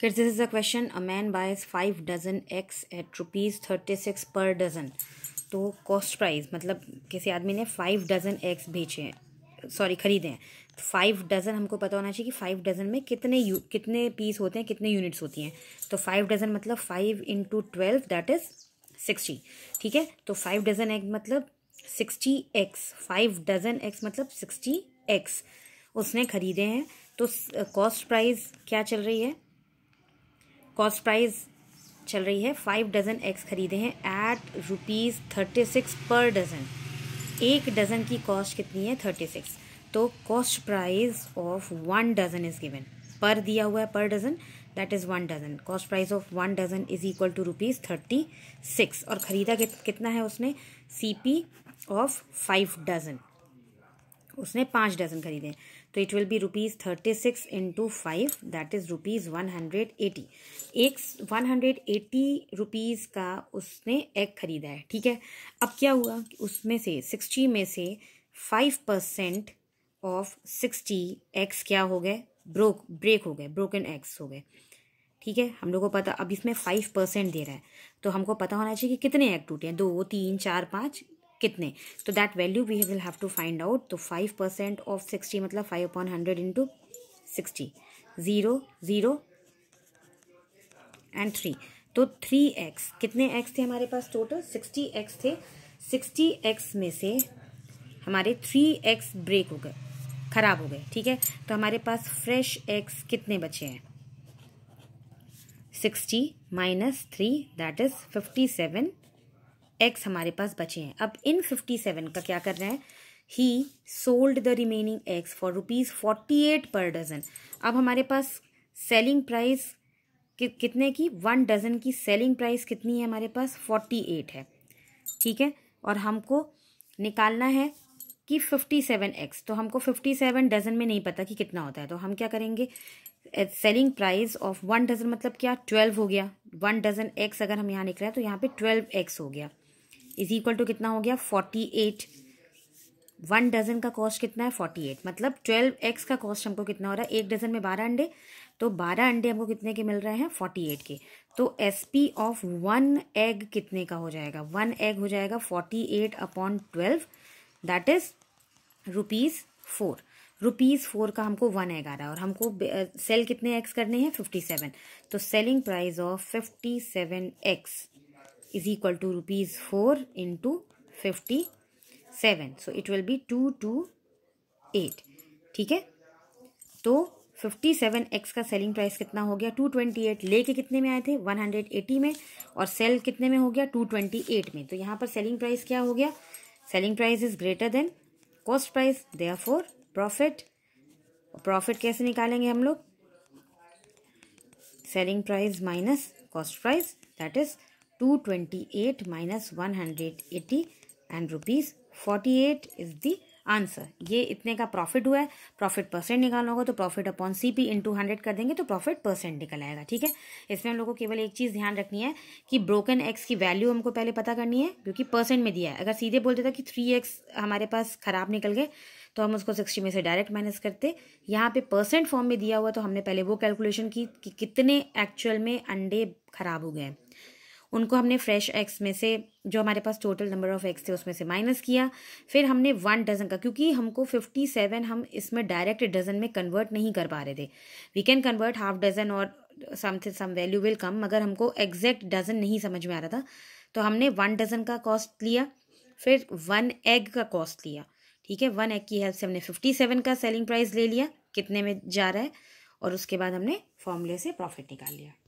फिर this is a question a man buys five dozen eggs at rupees thirty six per dozen तो cost price मतलब किसी आदमी ने फाइव डज़न एग्स बेचे हैं सॉरी खरीदे हैं तो फाइव डज़न हमको पता होना चाहिए कि फाइव डज़न में कितने यू कितने पीस होते हैं कितने यूनिट्स होती हैं तो फाइव डज़न मतलब five into twelve that is sixty ठीक है तो फाइव डज़न एग मतलब sixty eggs five dozen eggs मतलब सिक्सटी एक्स उसने ख़रीदे हैं तो कॉस्ट प्राइस क्या चल रही है कॉस्ट प्राइस चल रही है फाइव डज़न एग्स खरीदे हैं at rupees thirty six per dozen एक डज़न की कॉस्ट कितनी है थर्टी सिक्स तो cost price of one dozen is given पर दिया हुआ है per dozen that is one dozen cost price of one dozen is equal to rupees thirty six और ख़रीदा कितना है उसने C P of five dozen उसने पाँच डजन खरीदे तो it will be rupees thirty six into five that is rupees one hundred eighty एक वन हंड्रेड एटी रुपीज़ का उसने एग खरीदा है ठीक है अब क्या हुआ उसमें से सिक्सटी में से five percent of sixty eggs क्या हो गए ब्रोक ब्रेक हो गए ब्रोकन एग्स हो गए ठीक है हम लोग को पता अब इसमें फाइव परसेंट दे रहा है तो हमको पता होना चाहिए कि कितने एग टूटे हैं दो तीन चार पाँच कितने तो that value we will have to find out तो फाइव परसेंट ऑफ सिक्सटी मतलब five upon hundred into sixty zero zero and three तो थ्री एक्स कितने एक्स थे हमारे पास टोटल सिक्सटी एक्स थे सिक्सटी एक्स में से हमारे थ्री एक्स ब्रेक हो गए खराब हो गए ठीक है तो हमारे पास फ्रेश एक्स कितने बचे हैं sixty minus three that is fifty seven eggs हमारे पास बचे हैं अब इन फिफ्टी सेवन का क्या कर रहे हैं he sold the remaining eggs for rupees forty eight per dozen अब हमारे पास सेलिंग प्राइस कि, कितने की वन डजन की सेलिंग प्राइस कितनी है हमारे पास फोर्टी एट है ठीक है और हमको निकालना है कि फिफ्टी सेवन एक्स तो हमको फिफ्टी सेवन डजन में नहीं पता कि कितना होता है तो हम क्या करेंगे selling price of one dozen मतलब क्या ट्वेल्व हो गया वन डजन एक्स अगर हम यहाँ निकला है तो यहाँ पे ट्वेल्व एक्स हो गया इज इक्वल टू कितना हो गया फोर्टी एट वन डजन का कॉस्ट कितना है फोर्टी एट मतलब ट्वेल्व एक्स का कॉस्ट हमको कितना हो रहा है एक डजन में बारह अंडे तो बारह अंडे हमको कितने के मिल रहे हैं फोर्टी एट के तो S P of one egg कितने का हो जाएगा वन एग हो जाएगा forty eight upon twelve that is rupees four rupees four का हमको वन एग आ रहा है और हमको सेल uh, कितने एक्स करने हैं फिफ्टी सेवन तो selling price of fifty seven eggs is equal to rupees 4 into 57 so it will be two two eight ठीक है तो 57x का सेलिंग प्राइस कितना हो गया 228 लेके कितने में आए थे 180 में और सेल कितने में हो गया 228 में तो यहाँ पर सेलिंग प्राइस क्या हो गया selling price is greater than cost price therefore profit profit कैसे निकालेंगे हम लोग selling price minus cost price that is hundred minus and and rupees eight is the answer ये इतने का प्रॉफिट हुआ है प्रॉफिट परसेंट निकालना होगा तो profit upon C P into hundred कर देंगे तो प्रॉफिट परसेंट निकल आएगा ठीक है इसमें हम लोग को केवल एक चीज़ ध्यान रखनी है कि ब्रोकन एक्स की वैल्यू हमको पहले पता करनी है क्योंकि परसेंट में दिया है अगर सीधे बोलते था कि थ्री एक्स हमारे पास ख़राब निकल गए तो हम उसको सिक्सटी में से डायरेक्ट माइनस करते यहाँ पे परसेंट फॉर्म में दिया हुआ तो हमने पहले वो कैलकुलेशन की कि कितने एक्चुअल में अंडे खराब हो गए हैं उनको हमने फ्रेश एक्स में से जो हमारे पास टोटल नंबर ऑफ एक्स थे उसमें से माइनस किया फिर हमने वन डजन का क्योंकि हमको फिफ्टी सेवन हम इसमें डायरेक्ट डजन में कन्वर्ट नहीं कर पा रहे थे we can convert half dozen और something some value will come मगर हमको एग्जैक्ट डजन नहीं समझ में आ रहा था तो हमने वन डजन का कॉस्ट लिया फिर वन एग का कॉस्ट लिया ठीक है वन एग की हेल्प से हमने फिफ्टी सेवन का सेलिंग प्राइस ले लिया कितने में जा रहा है और उसके बाद हमने फॉर्मूले से प्रॉफिट निकाल लिया